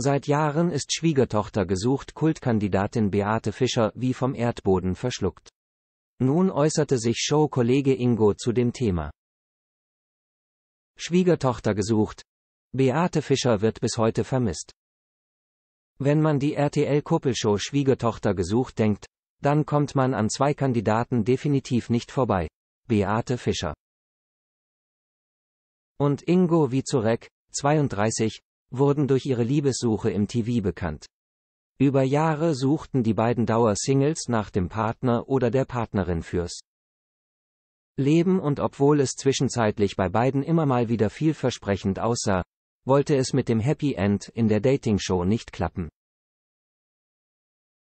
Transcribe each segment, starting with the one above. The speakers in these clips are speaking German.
Seit Jahren ist Schwiegertochter gesucht Kultkandidatin Beate Fischer wie vom Erdboden verschluckt. Nun äußerte sich Show-Kollege Ingo zu dem Thema. Schwiegertochter gesucht. Beate Fischer wird bis heute vermisst. Wenn man die RTL-Kuppelshow Schwiegertochter gesucht denkt, dann kommt man an zwei Kandidaten definitiv nicht vorbei. Beate Fischer und Ingo Wiezurek, 32, wurden durch ihre Liebessuche im TV bekannt. Über Jahre suchten die beiden Dauer-Singles nach dem Partner oder der Partnerin fürs Leben und obwohl es zwischenzeitlich bei beiden immer mal wieder vielversprechend aussah, wollte es mit dem Happy End in der Dating-Show nicht klappen.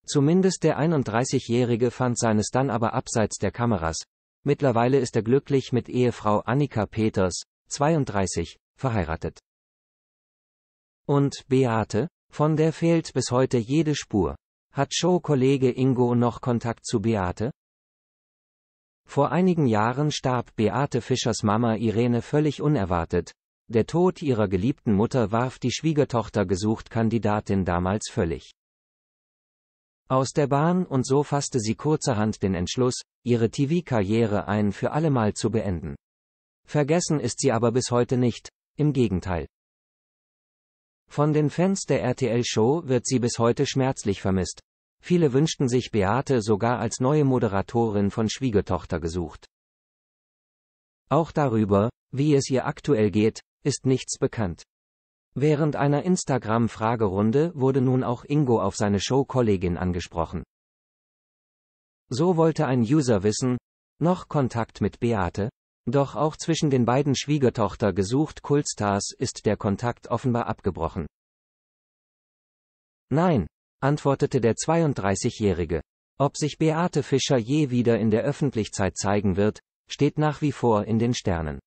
Zumindest der 31-Jährige fand seines dann aber abseits der Kameras. Mittlerweile ist er glücklich mit Ehefrau Annika Peters, 32, verheiratet. Und, Beate, von der fehlt bis heute jede Spur. Hat Showkollege Ingo noch Kontakt zu Beate? Vor einigen Jahren starb Beate Fischers Mama Irene völlig unerwartet. Der Tod ihrer geliebten Mutter warf die Schwiegertochter gesucht Kandidatin damals völlig aus der Bahn und so fasste sie kurzerhand den Entschluss, ihre TV-Karriere ein für allemal zu beenden. Vergessen ist sie aber bis heute nicht, im Gegenteil. Von den Fans der RTL-Show wird sie bis heute schmerzlich vermisst. Viele wünschten sich Beate sogar als neue Moderatorin von Schwiegertochter gesucht. Auch darüber, wie es ihr aktuell geht, ist nichts bekannt. Während einer Instagram-Fragerunde wurde nun auch Ingo auf seine Show-Kollegin angesprochen. So wollte ein User wissen, noch Kontakt mit Beate? Doch auch zwischen den beiden Schwiegertochter gesucht Kultstars ist der Kontakt offenbar abgebrochen. Nein, antwortete der 32-Jährige. Ob sich Beate Fischer je wieder in der Öffentlichkeit zeigen wird, steht nach wie vor in den Sternen.